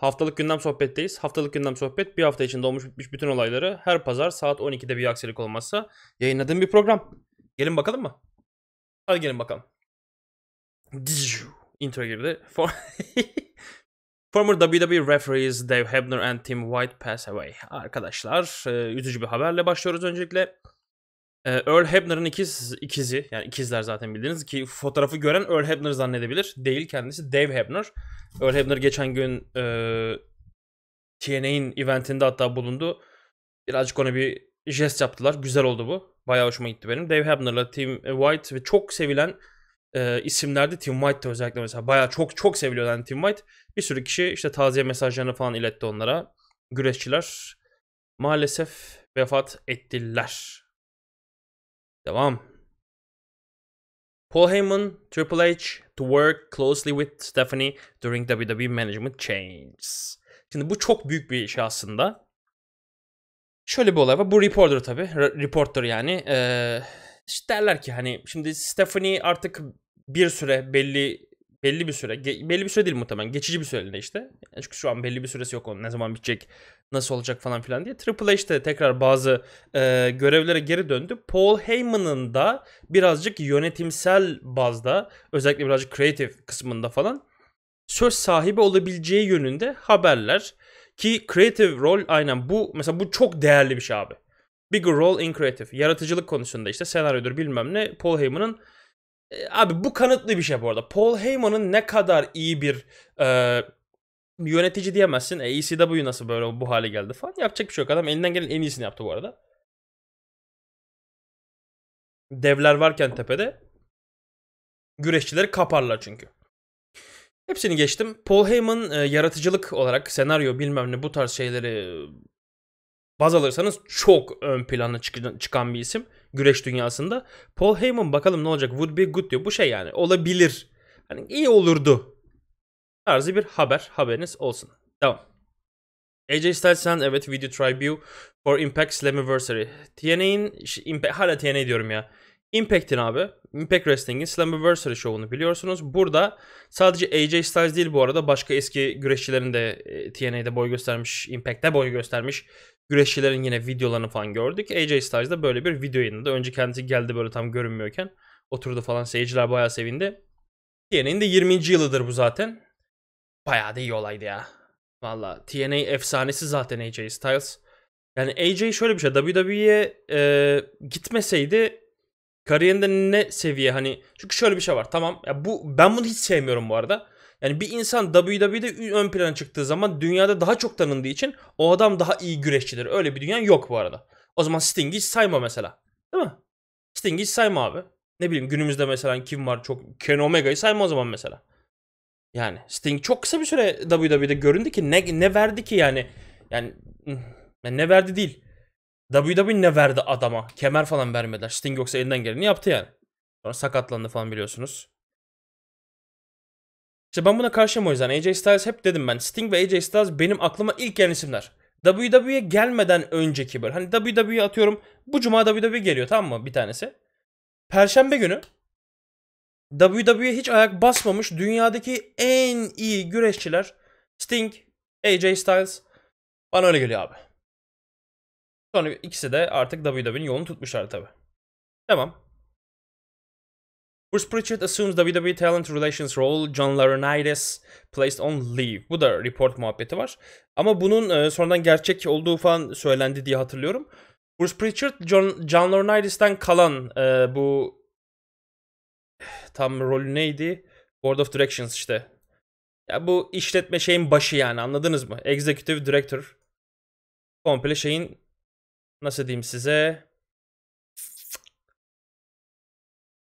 Haftalık gündem sohbetteyiz. Haftalık gündem sohbet bir hafta içinde olmuş bitmiş bütün olayları her pazar saat 12'de bir aksilik olmazsa yayınladığım bir program. Gelin bakalım mı? Hadi gelin bakalım. Intro girdi. Former WWE referees Dave Hebner and Tim White pass away. Arkadaşlar e, üzücü bir haberle başlıyoruz öncelikle. Ee, Earl Hebner'ın ikiz, ikizi yani ikizler zaten bildiğiniz ki fotoğrafı gören Earl Hebner zannedebilir. Değil kendisi Dave Hebner. Earl Hebner geçen gün e, TNA'in eventinde hatta bulundu. Birazcık ona bir jest yaptılar. Güzel oldu bu. Bayağı hoşuma gitti benim. Dave Hebner'la Tim White ve çok sevilen e, isimlerdi. Tim White de özellikle mesela bayağı çok çok seviliyor yani Tim White. Bir sürü kişi işte taziye mesajlarını falan iletti onlara. Güreşçiler maalesef vefat ettiler. Devam. Paul Heyman, Triple H to work closely with Stephanie during WWE management changes. Şimdi bu çok büyük bir şey aslında. Şöyle bir olay var. Bu reporter tabi. Reporter yani. Ee, işte derler ki hani şimdi Stephanie artık bir süre belli belli bir süre, belli bir süre değil muhtemelen geçici bir süreliğine işte. çünkü şu an belli bir süresi yok onun ne zaman bitecek, nasıl olacak falan filan diye. Triple H'de tekrar bazı e, görevlere geri döndü. Paul Heyman'ın da birazcık yönetimsel bazda özellikle birazcık kreatif kısmında falan söz sahibi olabileceği yönünde haberler. Ki creative rol aynen bu mesela bu çok değerli bir şey abi. Bigger role in creative. Yaratıcılık konusunda işte senaryodur bilmem ne Paul Heyman'ın Abi bu kanıtlı bir şey bu arada. Paul Heyman'ın ne kadar iyi bir e, yönetici diyemezsin. E, ECW nasıl böyle bu hale geldi falan. Yapacak bir şey yok. Adam elinden gelen en iyisini yaptı bu arada. Devler varken tepede güreşçileri kaparlar çünkü. Hepsini geçtim. Paul Heyman e, yaratıcılık olarak senaryo bilmem ne bu tarz şeyleri baz alırsanız çok ön plana çıkan bir isim güreş dünyasında. Paul Heyman bakalım ne olacak would be good diyor. Bu şey yani olabilir. Hani iyi olurdu. Tarzı bir haber haberiniz olsun. tamam AJ Styles Styles'ın evet video tribute for Impact Slammiversary. TNA'in Impact hala TNA diyorum ya. Impact'in abi. Impact Wrestling'in Slammiversary showunu biliyorsunuz. Burada sadece AJ Styles değil bu arada başka eski güreşçilerin de e, TNA'de boy göstermiş, Impact'te boy göstermiş güreşçilerin yine videolarını falan gördük. AJ Styles da böyle bir video yayınladı. Önce kendisi geldi böyle tam görünmüyorken. Oturdu falan seyirciler bayağı sevindi. TNA'nin de 20. yılıdır bu zaten. Bayağı da iyi olaydı ya. Valla TNA efsanesi zaten AJ Styles. Yani AJ şöyle bir şey. WWE'ye e, gitmeseydi kariyerinde ne seviye hani çünkü şöyle bir şey var tamam ya bu ben bunu hiç sevmiyorum bu arada. Yani bir insan WWE'de ön plana çıktığı zaman dünyada daha çok tanındığı için o adam daha iyi güreşçidir. Öyle bir dünya yok bu arada. O zaman Sting'i sayma mesela. Değil mi? Sting'i sayma abi. Ne bileyim günümüzde mesela kim var çok Ken Omega'yı sayma o zaman mesela. Yani Sting çok kısa bir süre WWE'de göründü ki ne, ne verdi ki yani. Yani hmm, ne verdi değil. WWE ne verdi adama? Kemer falan vermediler. Sting yoksa elinden geleni yaptı yani. Sonra sakatlandı falan biliyorsunuz. İşte ben buna karşıyım o yüzden. AJ Styles hep dedim ben. Sting ve AJ Styles benim aklıma ilk gelen isimler. WWE'ye gelmeden önceki böyle. Hani WWE'ye atıyorum. Bu cuma WWE geliyor tamam mı bir tanesi. Perşembe günü WWE'ye hiç ayak basmamış dünyadaki en iyi güreşçiler Sting, AJ Styles. Bana öyle geliyor abi. Sonra ikisi de artık WWE'nin yolunu tutmuşlar tabi. Tamam. Bruce Pritchard assumes WWE Talent Relations role. John Laurinaitis placed on leave. Bu da report muhabbeti var. Ama bunun e, sonradan gerçek olduğu falan söylendi diye hatırlıyorum. Bruce Pritchard, John, John Laurinaitis'ten kalan e, bu tam rolü neydi? Board of Directions işte. Ya bu işletme şeyin başı yani anladınız mı? Executive Director. Komple şeyin nasıl diyeyim size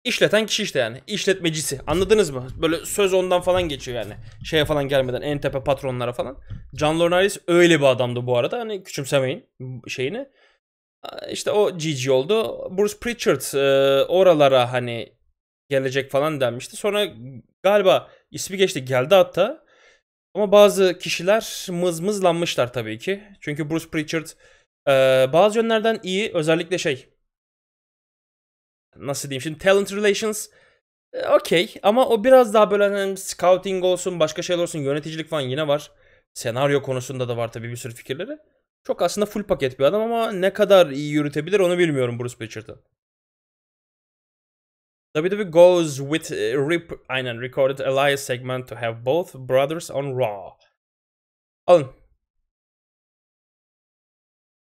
İşleten kişi işte yani. İşletmecisi. Anladınız mı? Böyle söz ondan falan geçiyor yani. Şeye falan gelmeden en tepe patronlara falan. John Lornaris öyle bir adamdı bu arada. Hani küçümsemeyin şeyini. İşte o GG oldu. Bruce Pritchard e, oralara hani gelecek falan denmişti. Sonra galiba ismi geçti geldi hatta. Ama bazı kişiler mızmızlanmışlar tabii ki. Çünkü Bruce Pritchard ee, bazı yönlerden iyi özellikle şey nasıl diyeyim şimdi talent relations e, okey ama o biraz daha böyle hani scouting olsun başka şeyler olsun yöneticilik falan yine var. Senaryo konusunda da var tabii bir sürü fikirleri. Çok aslında full paket bir adam ama ne kadar iyi yürütebilir onu bilmiyorum Bruce Pritchard'ı. WWE goes with Rip aynen recorded Elias segment to have both brothers on Raw. Alın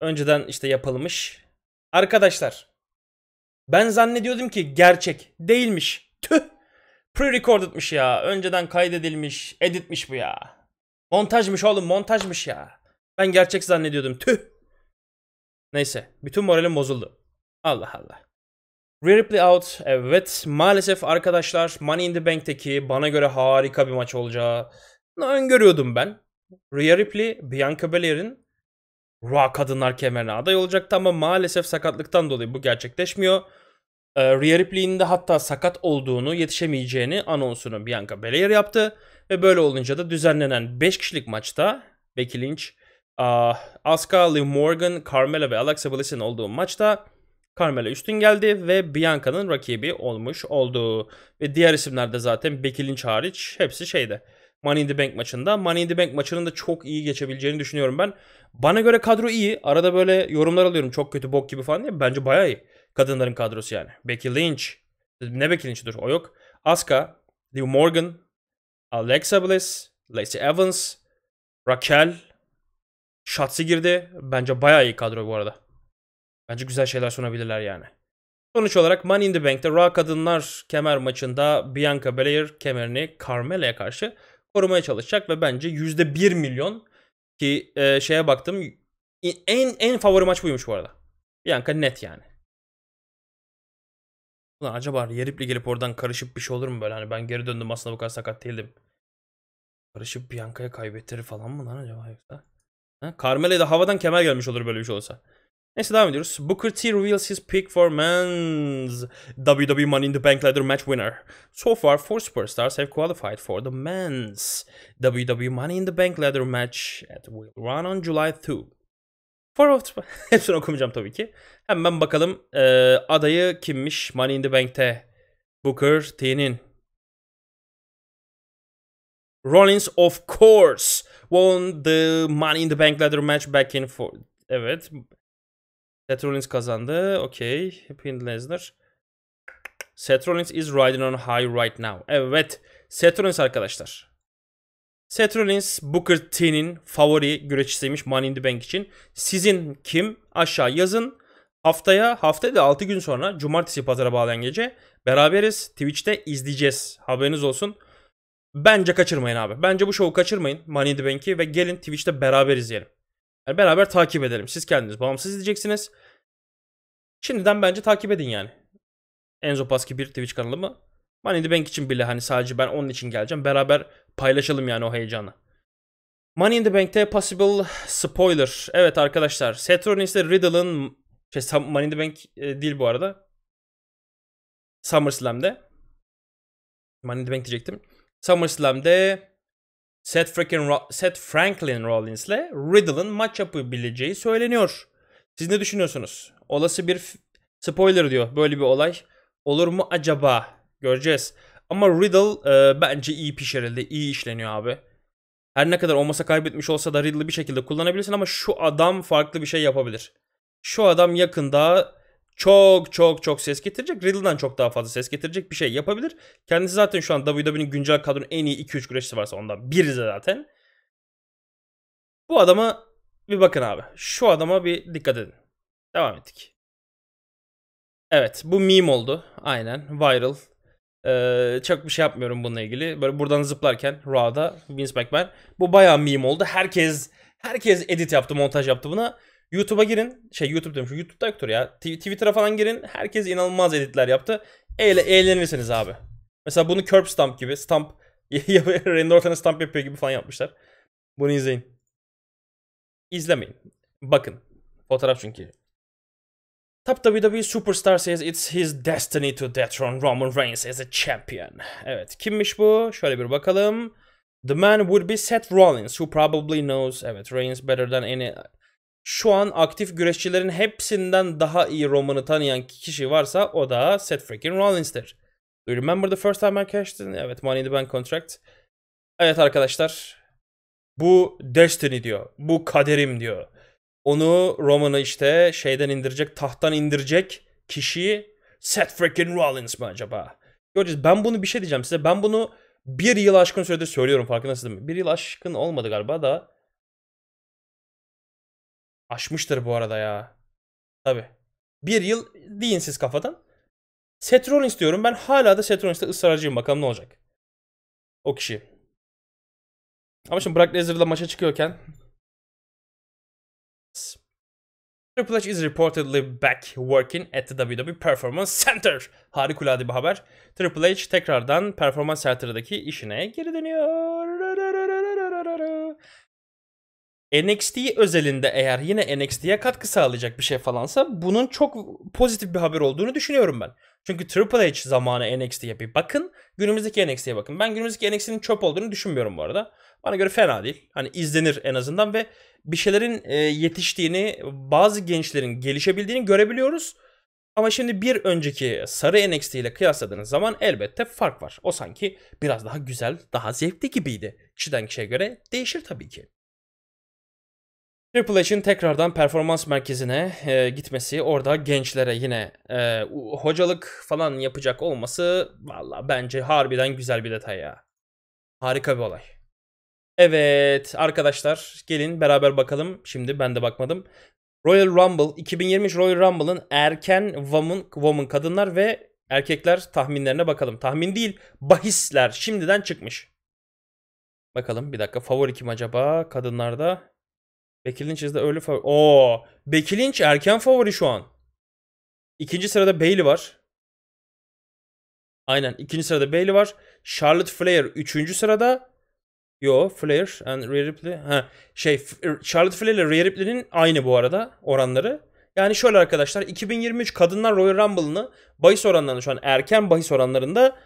önceden işte yapılmış. Arkadaşlar ben zannediyordum ki gerçek değilmiş. Tüh. Pre-recorded'mış ya. Önceden kaydedilmiş, editmiş bu ya. Montajmış oğlum, montajmış ya. Ben gerçek zannediyordum. Tüh. Neyse, bütün moralim bozuldu. Allah Allah. Ripley out. Evet, maalesef arkadaşlar Money in the Bank'teki bana göre harika bir maç olacağı öngörüyordum ben. Rhea Ripley, Bianca Belair'in Raw kadınlar kemerine aday olacaktı ama maalesef sakatlıktan dolayı bu gerçekleşmiyor. Ee, Rhea Ripley'in de hatta sakat olduğunu, yetişemeyeceğini anonsunu Bianca Belair yaptı. Ve böyle olunca da düzenlenen 5 kişilik maçta Becky Lynch, uh, Asuka, Liv Morgan, Carmella ve Alexa Bliss'in olduğu maçta Carmella üstün geldi ve Bianca'nın rakibi olmuş oldu. Ve diğer isimler de zaten Becky Lynch hariç hepsi şeyde. Money in the Bank maçında. Money in the Bank maçının da çok iyi geçebileceğini düşünüyorum ben. Bana göre kadro iyi. Arada böyle yorumlar alıyorum çok kötü bok gibi falan diye. Bence bayağı iyi. Kadınların kadrosu yani. Becky Lynch. Ne Becky Lynch dur o yok. Asuka, Liv Morgan, Alexa Bliss, Lacey Evans, Raquel, Shotzi girdi. Bence bayağı iyi kadro bu arada. Bence güzel şeyler sunabilirler yani. Sonuç olarak Money in the Bank'te Raw Kadınlar kemer maçında Bianca Belair kemerini Carmela'ya karşı korumaya çalışacak ve bence yüzde bir milyon ki e, şeye baktım en en favori maç buymuş bu arada. Bianca net yani. Ulan acaba Yerip'le gelip oradan karışıp bir şey olur mu böyle? Hani ben geri döndüm aslında bu kadar sakat değildim. Karışıp Bianca'ya kaybettirir falan mı lan acaba yoksa? Ha? Carmel'e de havadan kemer gelmiş olur böyle bir şey olsa. Neyse devam ediyoruz. Booker T reveals his pick for men's WWE Money in the Bank ladder match winner. So far, four superstars have qualified for the men's WWE Money in the Bank ladder match at will run on July 2. Four of hepsini okumayacağım tabii ki. Hemen bakalım e, adayı kimmiş Money in the Bank'te. Booker T'nin. Rollins of course won the Money in the Bank ladder match back in for. Evet. Seth Rollins kazandı. Okey. Pin Lesnar. Seth Rollins is riding on high right now. Evet. Seth Rollins arkadaşlar. Seth Rollins Booker T'nin favori güreşçisiymiş Money in the Bank için. Sizin kim? Aşağı yazın. Haftaya, hafta da 6 gün sonra cumartesi pazara bağlayan gece beraberiz. Twitch'te izleyeceğiz. Haberiniz olsun. Bence kaçırmayın abi. Bence bu şovu kaçırmayın Money in the Bank'i ve gelin Twitch'te beraber izleyelim. Yani beraber takip edelim. Siz kendiniz bağımsız izleyeceksiniz. Şimdiden bence takip edin yani. Enzo Paski bir Twitch kanalımı. Money in the Bank için bile hani sadece ben onun için geleceğim. Beraber paylaşalım yani o heyecanı. Money in the Bank'te possible spoiler. Evet arkadaşlar. Seth Rollins'le Riddle'ın şey, Money in the Bank e, değil bu arada. SummerSlam'de. Money in the Bank diyecektim. SummerSlam'de Seth, Franklin, Seth Franklin Rollins'le Riddle'ın maç yapabileceği söyleniyor. Siz ne düşünüyorsunuz? Olası bir spoiler diyor böyle bir olay. Olur mu acaba? Göreceğiz. Ama Riddle e, bence iyi pişirildi. iyi işleniyor abi. Her ne kadar olmasa kaybetmiş olsa da Riddle'ı bir şekilde kullanabilirsin ama şu adam farklı bir şey yapabilir. Şu adam yakında çok çok çok ses getirecek. Riddle'dan çok daha fazla ses getirecek bir şey yapabilir. Kendisi zaten şu an WWE'nin güncel kadronun en iyi 2-3 güreşçisi varsa ondan biri zaten. Bu adama bir bakın abi. Şu adama bir dikkat edin. Devam ettik. Evet bu meme oldu. Aynen viral. Ee, çok bir şey yapmıyorum bununla ilgili. Böyle buradan zıplarken Raw'da Vince McMahon. Bu bayağı meme oldu. Herkes herkes edit yaptı, montaj yaptı buna. YouTube'a girin. Şey YouTube demişim. YouTube'da yoktur ya. Twitter'a falan girin. Herkes inanılmaz editler yaptı. Eyle, eğlenirsiniz abi. Mesela bunu Curb Stamp gibi. Stamp. Randy Orton'a stamp yapıyor gibi falan yapmışlar. Bunu izleyin. İzlemeyin. Bakın. Fotoğraf çünkü. Top WWE Superstar says it's his destiny to dethrone Roman Reigns as a champion. Evet kimmiş bu? Şöyle bir bakalım. The man would be Seth Rollins who probably knows. Evet Reigns better than any şu an aktif güreşçilerin hepsinden daha iyi Roman'ı tanıyan kişi varsa o da Seth freaking Rollins'tir. Do you remember the first time I cashed in? Evet Money in the Bank contract. Evet arkadaşlar. Bu Destiny diyor. Bu kaderim diyor. Onu Roman'ı işte şeyden indirecek, tahttan indirecek kişi Seth freaking Rollins mi acaba? Göreceğiz. Ben bunu bir şey diyeceğim size. Ben bunu bir yıl aşkın süredir söylüyorum farkındasınız değil mi? Bir yıl aşkın olmadı galiba da Aşmıştır bu arada ya. Tabi. Bir yıl deyin siz kafadan. Seth Rollins diyorum. Ben hala da Seth Rollins'te ısrarcıyım. Bakalım ne olacak. O kişi. Ama şimdi Brock Lesnar'la maça çıkıyorken Triple H is reportedly back working at the WWE Performance Center. Harikulade bir haber. Triple H tekrardan Performance Center'daki işine geri dönüyor. NXT özelinde eğer yine NXT'ye katkı sağlayacak bir şey falansa bunun çok pozitif bir haber olduğunu düşünüyorum ben. Çünkü Triple H zamanı NXT'ye bir bakın. Günümüzdeki NXT'ye bakın. Ben günümüzdeki NXT'nin çöp olduğunu düşünmüyorum bu arada. Bana göre fena değil. Hani izlenir en azından ve bir şeylerin e, yetiştiğini, bazı gençlerin gelişebildiğini görebiliyoruz. Ama şimdi bir önceki sarı NXT ile kıyasladığınız zaman elbette fark var. O sanki biraz daha güzel, daha zevkli gibiydi. Kişiden kişiye göre değişir tabii ki. Triple H'in tekrardan performans merkezine e, gitmesi, orada gençlere yine e, hocalık falan yapacak olması valla bence harbiden güzel bir detay ya. Harika bir olay. Evet arkadaşlar gelin beraber bakalım. Şimdi ben de bakmadım. Royal Rumble 2023 Royal Rumble'ın erken woman, woman kadınlar ve erkekler tahminlerine bakalım. Tahmin değil bahisler şimdiden çıkmış. Bakalım bir dakika favori kim acaba kadınlarda? Becky Lynch is the favori. Oo, Becky Lynch erken favori şu an. İkinci sırada Bailey var. Aynen. ikinci sırada Bailey var. Charlotte Flair üçüncü sırada. Yo Flair and Rhea Ripley. Ha, şey er, Charlotte Flair ile Rhea Ripley'nin aynı bu arada oranları. Yani şöyle arkadaşlar 2023 kadınlar Royal Rumble'ını bahis oranlarında şu an erken bahis oranlarında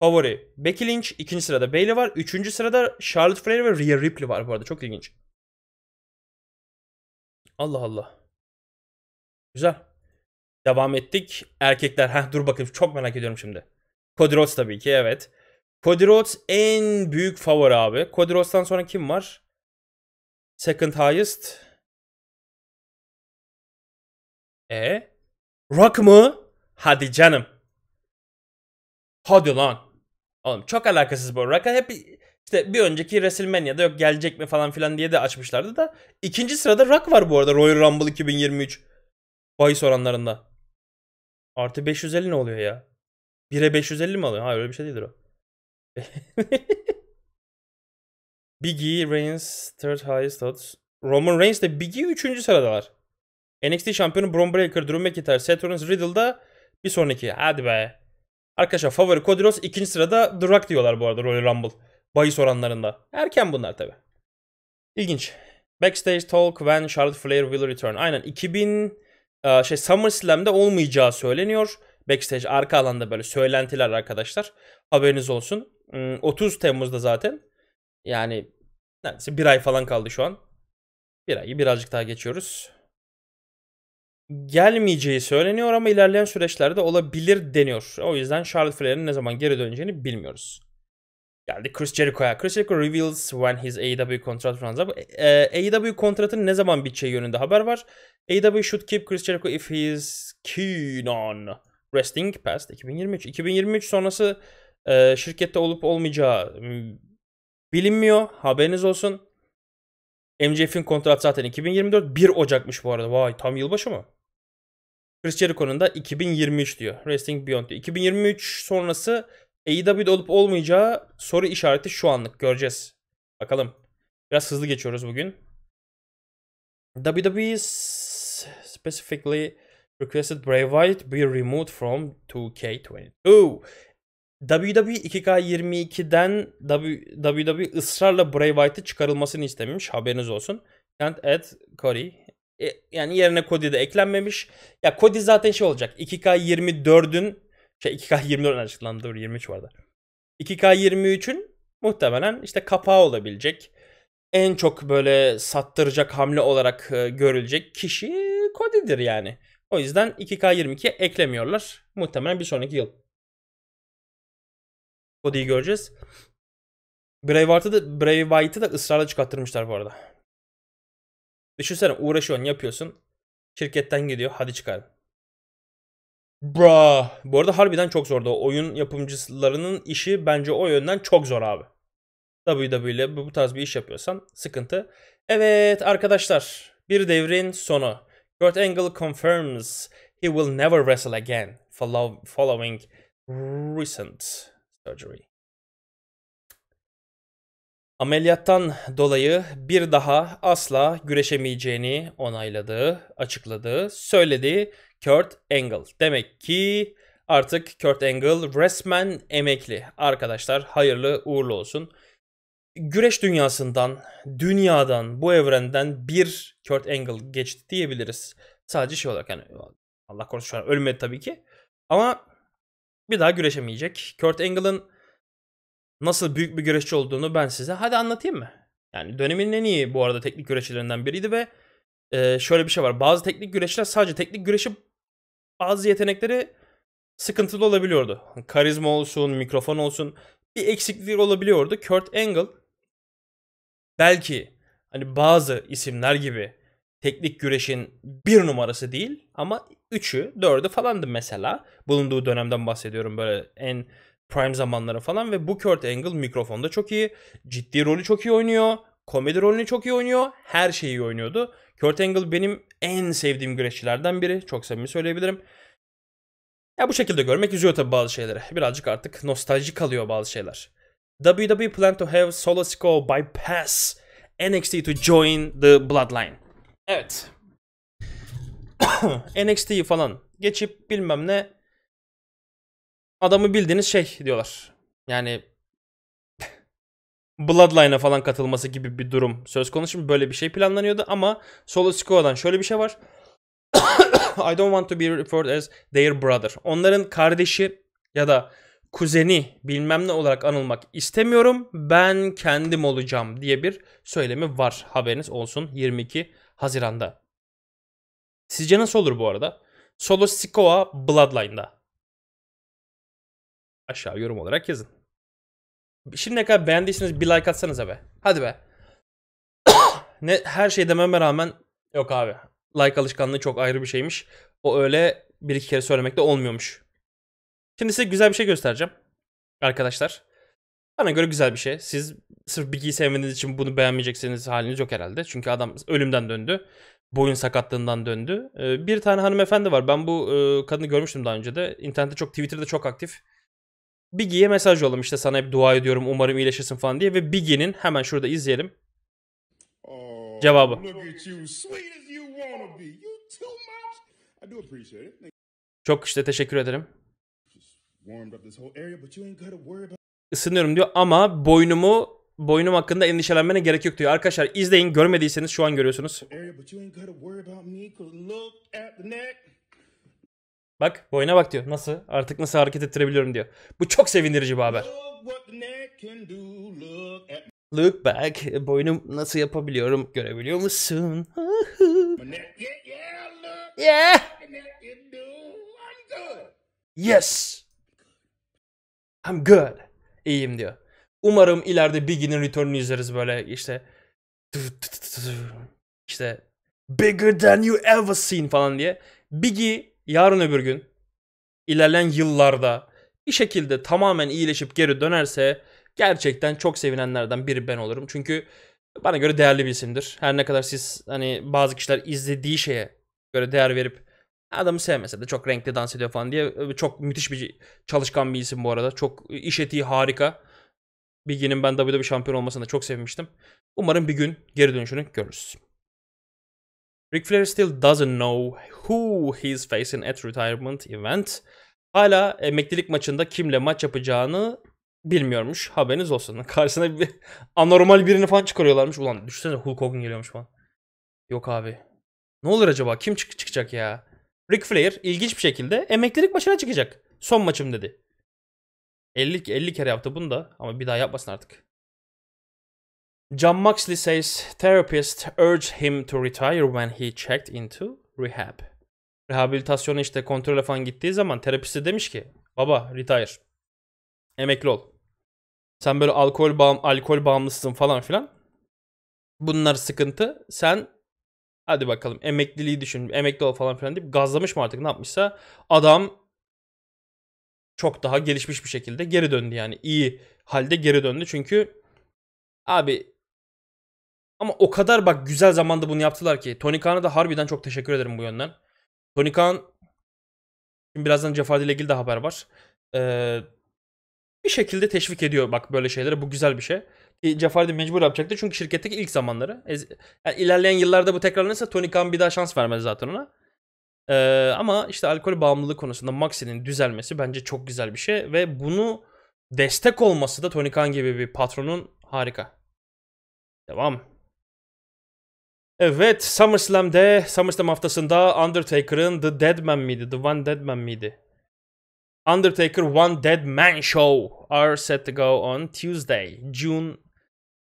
favori Becky Lynch. ikinci sırada Bailey var. Üçüncü sırada Charlotte Flair ve Rhea Ripley var bu arada. Çok ilginç. Allah Allah. Güzel. Devam ettik. Erkekler. Heh dur bakayım çok merak ediyorum şimdi. Cody Rhodes tabii ki evet. Cody Rhodes en büyük favori abi. Cody Rhodes'tan sonra kim var? Second highest. E? Rock mı? Hadi canım. Hadi lan. Oğlum çok alakasız bu. Rock'a hep işte bir önceki WrestleMania'da yok gelecek mi falan filan diye de açmışlardı da. ikinci sırada Rock var bu arada Royal Rumble 2023. Bahis oranlarında. Artı 550 ne oluyor ya? 1'e 550 mi alıyor? Hayır öyle bir şey değildir o. Biggie, Reigns, third highest odds. Roman Reigns de Biggie 3. var NXT şampiyonu Bron Breaker, Drew McIntyre, Seth Rollins, Riddle'da bir sonraki. Hadi be. Arkadaşlar favori Cody Rhodes ikinci sırada The diyorlar bu arada Royal Rumble. Bayis oranlarında. Erken bunlar tabi. İlginç. Backstage Talk When Charlotte Flair Will Return. Aynen 2000 e, şey SummerSlam'de olmayacağı söyleniyor. Backstage arka alanda böyle söylentiler arkadaşlar. Haberiniz olsun. 30 hmm, Temmuz'da zaten. Yani neredeyse bir ay falan kaldı şu an. Bir ayı birazcık daha geçiyoruz. Gelmeyeceği söyleniyor ama ilerleyen süreçlerde olabilir deniyor. O yüzden Charlotte Flair'in ne zaman geri döneceğini bilmiyoruz. Geldi Chris Jericho'ya. Chris Jericho reveals when his AEW contract runs up. E, e AEW kontratının ne zaman biteceği yönünde haber var. AEW should keep Chris Jericho if he is keen on wrestling past 2023. 2023 sonrası e, şirkette olup olmayacağı bilinmiyor. Haberiniz olsun. MJF'in kontrat zaten 2024. 1 Ocak'mış bu arada. Vay tam yılbaşı mı? Chris Jericho'nun da 2023 diyor. Wrestling Beyond diyor. 2023 sonrası AEW olup olmayacağı soru işareti şu anlık göreceğiz. Bakalım. Biraz hızlı geçiyoruz bugün. WWE specifically requested Bray Wyatt be removed from 2K22. WWE 2K22'den WWE ısrarla Bray Wyatt'ı çıkarılmasını istemiş. Haberiniz olsun. Can't add Cody. E, yani yerine Cody de eklenmemiş. Ya Cody zaten şey olacak. 2K24'ün şey 2K 24 açıklandı. Doğru 23 vardı. 2K 23'ün muhtemelen işte kapağı olabilecek. En çok böyle sattıracak hamle olarak e, görülecek kişi Cody'dir yani. O yüzden 2K 22'ye eklemiyorlar. Muhtemelen bir sonraki yıl. Cody'yi göreceğiz. Braveheart'ı da, Braveheart'ı da ısrarla çıkarttırmışlar bu arada. Düşünsene uğraşıyorsun yapıyorsun. Şirketten gidiyor hadi çıkar. Bra. Bu arada harbiden çok zordu. Oyun yapımcılarının işi bence o yönden çok zor abi. WWE'yle bu tarz bir iş yapıyorsan sıkıntı. Evet arkadaşlar bir devrin sonu. Kurt Angle confirms he will never wrestle again following recent surgery. Ameliyattan dolayı bir daha asla güreşemeyeceğini onayladı, açıkladı, söyledi. Kurt Angle. Demek ki artık Kurt Angle resmen emekli. Arkadaşlar hayırlı uğurlu olsun. Güreş dünyasından, dünyadan, bu evrenden bir Kurt Angle geçti diyebiliriz. Sadece şey olarak yani Allah korusun şu an ölmedi tabii ki. Ama bir daha güreşemeyecek. Kurt Angle'ın nasıl büyük bir güreşçi olduğunu ben size hadi anlatayım mı? Yani dönemin en iyi bu arada teknik güreşçilerinden biriydi ve e, şöyle bir şey var. Bazı teknik güreşçiler sadece teknik güreşi bazı yetenekleri sıkıntılı olabiliyordu. Karizma olsun, mikrofon olsun bir eksiklik olabiliyordu. Kurt Angle belki hani bazı isimler gibi teknik güreşin bir numarası değil ama üçü, dördü falandı mesela. Bulunduğu dönemden bahsediyorum böyle en prime zamanları falan ve bu Kurt Angle mikrofonda çok iyi. Ciddi rolü çok iyi oynuyor. Komedi rolünü çok iyi oynuyor. Her şeyi oynuyordu. Kurt Angle benim en sevdiğim güreşçilerden biri. Çok samimi söyleyebilirim. Ya bu şekilde görmek üzüyor tabii bazı şeyleri. Birazcık artık nostaljik kalıyor bazı şeyler. WWE plan to have Solo Sikoa bypass NXT to join the Bloodline. Evet. NXT'yi falan geçip bilmem ne adamı bildiğiniz şey diyorlar. Yani Bloodline'a falan katılması gibi bir durum söz konusu. Şimdi böyle bir şey planlanıyordu ama Solo Sikoa'dan şöyle bir şey var. I don't want to be referred as their brother. Onların kardeşi ya da kuzeni bilmem ne olarak anılmak istemiyorum. Ben kendim olacağım diye bir söylemi var. Haberiniz olsun 22 Haziran'da. Sizce nasıl olur bu arada? Solo Sikoa Bloodline'da. Aşağı yorum olarak yazın. Şimdiye kadar beğendiyseniz bir like atsanıza be. Hadi be. ne her şey dememe rağmen yok abi. Like alışkanlığı çok ayrı bir şeymiş. O öyle bir iki kere söylemek de olmuyormuş. Şimdi size güzel bir şey göstereceğim. Arkadaşlar. Bana göre güzel bir şey. Siz sırf bilgiyi sevmediğiniz için bunu beğenmeyeceksiniz haliniz yok herhalde. Çünkü adam ölümden döndü. Boyun sakatlığından döndü. Ee, bir tane hanımefendi var. Ben bu e, kadını görmüştüm daha önce de. İnternette çok, Twitter'da çok aktif. Biggie'ye mesaj yollamış işte sana hep dua ediyorum umarım iyileşirsin falan diye ve Biggie'nin hemen şurada izleyelim oh, cevabı. Çok işte teşekkür ederim. Isınıyorum diyor ama boynumu boynum hakkında endişelenmene gerek yok diyor. Arkadaşlar izleyin görmediyseniz şu an görüyorsunuz. Bak boyuna bak diyor. Nasıl? Artık nasıl hareket ettirebiliyorum diyor. Bu çok sevindirici bir haber. Look back. Boynu nasıl yapabiliyorum görebiliyor musun? yeah. Yes. I'm good. İyiyim diyor. Umarım ileride Biggie'nin return'unu izleriz böyle işte. İşte bigger than you ever seen falan diye. Biggie yarın öbür gün ilerleyen yıllarda bir şekilde tamamen iyileşip geri dönerse gerçekten çok sevinenlerden biri ben olurum. Çünkü bana göre değerli bir isimdir. Her ne kadar siz hani bazı kişiler izlediği şeye göre değer verip adamı sevmese de çok renkli dans ediyor falan diye e, çok müthiş bir çalışkan bir isim bu arada. Çok iş etiği harika. Biggie'nin ben WWE şampiyon olmasına çok sevmiştim. Umarım bir gün geri dönüşünü görürüz. Ric Flair still doesn't know who he's facing at retirement event. Hala emeklilik maçında kimle maç yapacağını bilmiyormuş. Haberiniz olsun. Karşısına bir anormal birini falan çıkarıyorlarmış. Ulan düşünsene Hulk Hogan geliyormuş falan. Yok abi. Ne olur acaba? Kim çık çıkacak ya? Ric Flair ilginç bir şekilde emeklilik maçına çıkacak. Son maçım dedi. 50, 50 kere yaptı bunu da ama bir daha yapmasın artık. John Moxley says therapist urged him to retire when he checked into rehab. Rehabilitasyon işte kontrole falan gittiği zaman terapiste demiş ki baba retire. Emekli ol. Sen böyle alkol bağım alkol bağımlısın falan filan. Bunlar sıkıntı. Sen hadi bakalım emekliliği düşün. Emekli ol falan filan deyip gazlamış mı artık ne yapmışsa adam çok daha gelişmiş bir şekilde geri döndü yani iyi halde geri döndü çünkü abi ama o kadar bak güzel zamanda bunu yaptılar ki. Tony Khan'a da harbiden çok teşekkür ederim bu yönden. Tony Khan şimdi birazdan Cefardi ile ilgili de haber var. Ee, bir şekilde teşvik ediyor bak böyle şeylere. Bu güzel bir şey. E, Cefardi mecbur yapacaktı çünkü şirketteki ilk zamanları. yani ilerleyen yıllarda bu tekrarlanırsa Tony Khan bir daha şans vermez zaten ona. Ee, ama işte alkol bağımlılığı konusunda Maxi'nin düzelmesi bence çok güzel bir şey ve bunu destek olması da Tony Khan gibi bir patronun harika. Devam. Evet SummerSlam'de SummerSlam haftasında Undertaker'ın The Dead Man miydi? The One Dead Man miydi? Undertaker One Dead Man Show are set to go on Tuesday, June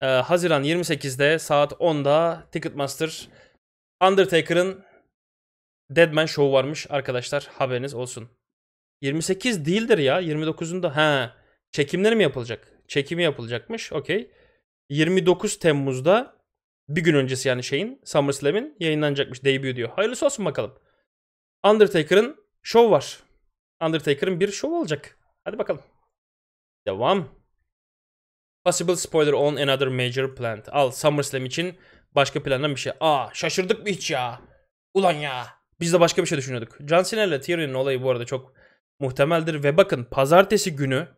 e, Haziran 28'de saat 10'da Ticketmaster Undertaker'ın Deadman Show varmış arkadaşlar haberiniz olsun. 28 değildir ya 29'unda ha çekimleri mi yapılacak? Çekimi yapılacakmış okey. 29 Temmuz'da bir gün öncesi yani şeyin SummerSlam'in yayınlanacakmış debut diyor. Hayırlısı olsun bakalım. Undertaker'ın şov var. Undertaker'ın bir şov olacak. Hadi bakalım. Devam. Possible spoiler on another major plan. Al SummerSlam için başka plandan bir şey. Aa şaşırdık mı hiç ya? Ulan ya. Biz de başka bir şey düşünüyorduk. John Cena ile Tyrion'un olayı bu arada çok muhtemeldir. Ve bakın pazartesi günü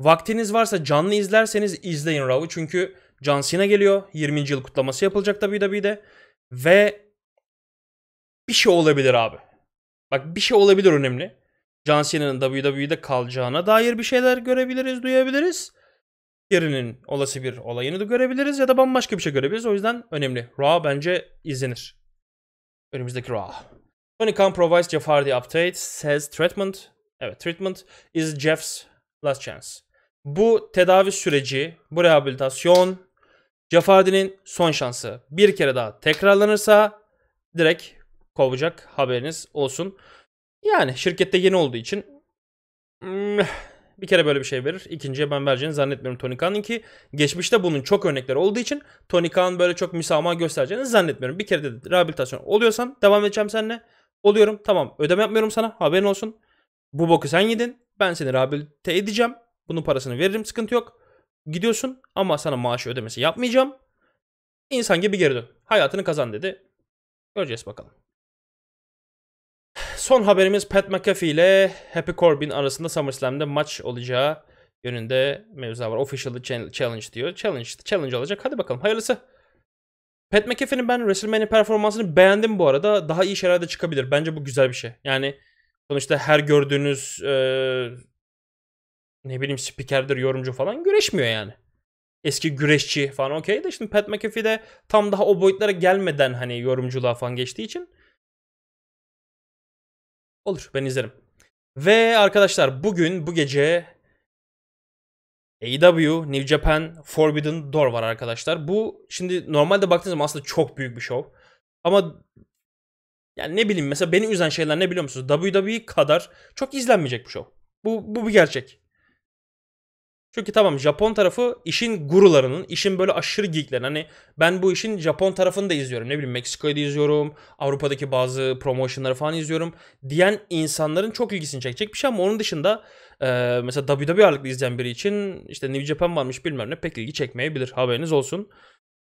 vaktiniz varsa canlı izlerseniz izleyin Raw'u Çünkü John Cena geliyor. 20. yıl kutlaması yapılacak WWE'de. Ve bir şey olabilir abi. Bak bir şey olabilir önemli. John Cena'nın WWE'de kalacağına dair bir şeyler görebiliriz, duyabiliriz. Yerinin olası bir olayını da görebiliriz ya da bambaşka bir şey görebiliriz. O yüzden önemli. Raw bence izlenir. Önümüzdeki Raw. Tony Khan provides Jeff Hardy update, says treatment, evet treatment is Jeff's last chance. Bu tedavi süreci, bu rehabilitasyon Cafardinin son şansı bir kere daha tekrarlanırsa direkt kovacak haberiniz olsun. Yani şirkette yeni olduğu için hmm, bir kere böyle bir şey verir. İkinciye ben vereceğini zannetmiyorum Tony Khan'ın ki geçmişte bunun çok örnekleri olduğu için Tony Khan böyle çok müsamaha göstereceğini zannetmiyorum. Bir kere de rehabilitasyon oluyorsan devam edeceğim seninle. Oluyorum tamam ödeme yapmıyorum sana haberin olsun. Bu boku sen yedin ben seni rehabilite edeceğim. Bunun parasını veririm sıkıntı yok gidiyorsun ama sana maaş ödemesi yapmayacağım. İnsan gibi geri dön. Hayatını kazan dedi. Göreceğiz bakalım. Son haberimiz Pat McAfee ile Happy Corbin arasında SummerSlam'da maç olacağı yönünde mevzular var. Official challenge diyor. Challenge, challenge olacak. Hadi bakalım hayırlısı. Pat McAfee'nin ben WrestleMania performansını beğendim bu arada. Daha iyi şeyler de çıkabilir. Bence bu güzel bir şey. Yani sonuçta her gördüğünüz ne bileyim spikerdir, yorumcu falan güreşmiyor yani. Eski güreşçi falan okey de şimdi Pat McAfee de tam daha o boyutlara gelmeden hani yorumculuğa falan geçtiği için olur ben izlerim. Ve arkadaşlar bugün bu gece AEW New Japan Forbidden Door var arkadaşlar. Bu şimdi normalde baktığınız zaman aslında çok büyük bir show Ama yani ne bileyim mesela beni üzen şeyler ne biliyor musunuz? WWE kadar çok izlenmeyecek bir show Bu, bu bir gerçek. Çünkü tamam Japon tarafı işin gurularının, işin böyle aşırı geeklerin. Hani ben bu işin Japon tarafını da izliyorum. Ne bileyim Meksika'yı da izliyorum. Avrupa'daki bazı promotionları falan izliyorum. Diyen insanların çok ilgisini çekecek bir şey ama onun dışında e, mesela WWE ağırlıklı izleyen biri için işte New Japan varmış bilmem ne pek ilgi çekmeyebilir. Haberiniz olsun.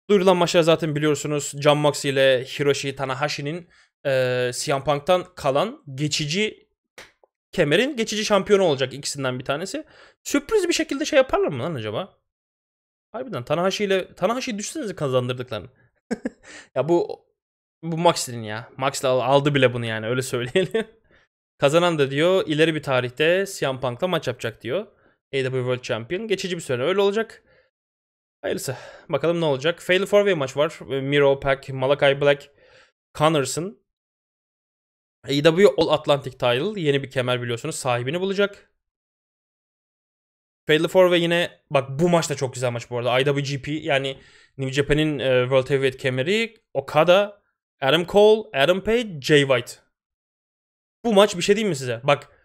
Duyurulan maçları zaten biliyorsunuz. John Max ile Hiroshi Tanahashi'nin e, CM Punk'tan kalan geçici kemerin geçici şampiyonu olacak ikisinden bir tanesi. Sürpriz bir şekilde şey yaparlar mı lan acaba? Harbiden Tanahashi ile Tanahashi düşünsenize kazandırdıklarını. ya bu bu Max'in ya. Max aldı bile bunu yani öyle söyleyelim. Kazanan da diyor ileri bir tarihte CM Punk'la maç yapacak diyor. AW World Champion. Geçici bir süre öyle olacak. Hayırlısı. Bakalım ne olacak. Fail 4-way maç var. Miro, Pac, Malakai Black, Connorson. AEW All Atlantic Title yeni bir kemer biliyorsunuz sahibini bulacak. Fatal 4 ve yine bak bu maç da çok güzel maç bu arada. IWGP e yani New Japan'in e, World Heavyweight kemeri Okada, Adam Cole, Adam Page, Jay White. Bu maç bir şey değil mi size? Bak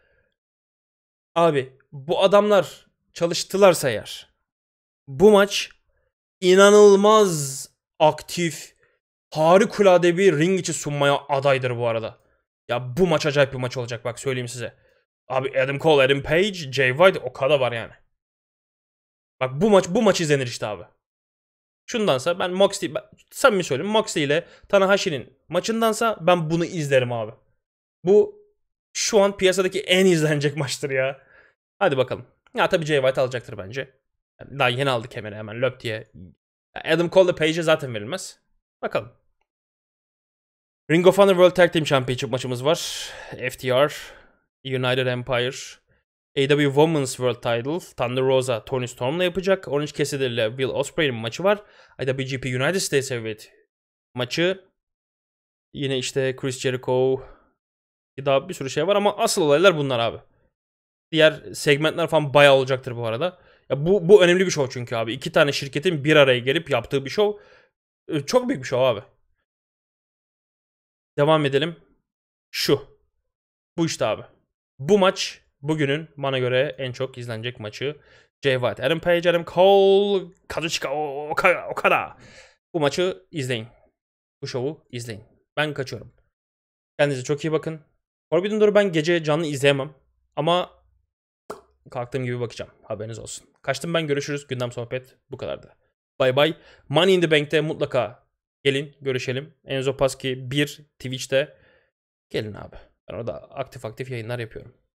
abi bu adamlar çalıştılarsa eğer bu maç inanılmaz aktif harikulade bir ring içi sunmaya adaydır bu arada. Ya bu maç acayip bir maç olacak bak söyleyeyim size. Abi Adam Cole, Adam Page, Jay White o kadar var yani. Bak bu maç bu maç izlenir işte abi. Şundansa ben Moxley ben, samimi söyleyeyim Moxley ile Tanahashi'nin maçındansa ben bunu izlerim abi. Bu şu an piyasadaki en izlenecek maçtır ya. Hadi bakalım. Ya tabii Jay White alacaktır bence. Daha yeni aldı kemeri hemen löp diye. Adam Cole'la Page'e zaten verilmez. Bakalım. Ring of Honor World Tag Team Championship maçımız var. FTR, United Empire, AW Women's World Title, Thunder Rosa, Tony Storm'la yapacak. Orange Cassidy ile Will Ospreay'in maçı var. IWGP United States Heavyweight maçı. Yine işte Chris Jericho, daha bir sürü şey var ama asıl olaylar bunlar abi. Diğer segmentler falan bayağı olacaktır bu arada. Ya bu, bu önemli bir show çünkü abi. İki tane şirketin bir araya gelip yaptığı bir show ee, Çok büyük bir show abi. Devam edelim. Şu. Bu işte abi. Bu maç bugünün bana göre en çok izlenecek maçı. Jay White, Adam Page, Adam Cole, Kazuchika Okada. Bu maçı izleyin. Bu şovu izleyin. Ben kaçıyorum. Kendinize çok iyi bakın. Forbidden Door'u ben gece canlı izleyemem. Ama kalktığım gibi bakacağım. Haberiniz olsun. Kaçtım ben görüşürüz. Gündem sohbet bu kadardı. Bay bay. Money in the Bank'te mutlaka Gelin görüşelim. Enzo Paski 1 Twitch'te. Gelin abi. Ben orada aktif aktif yayınlar yapıyorum.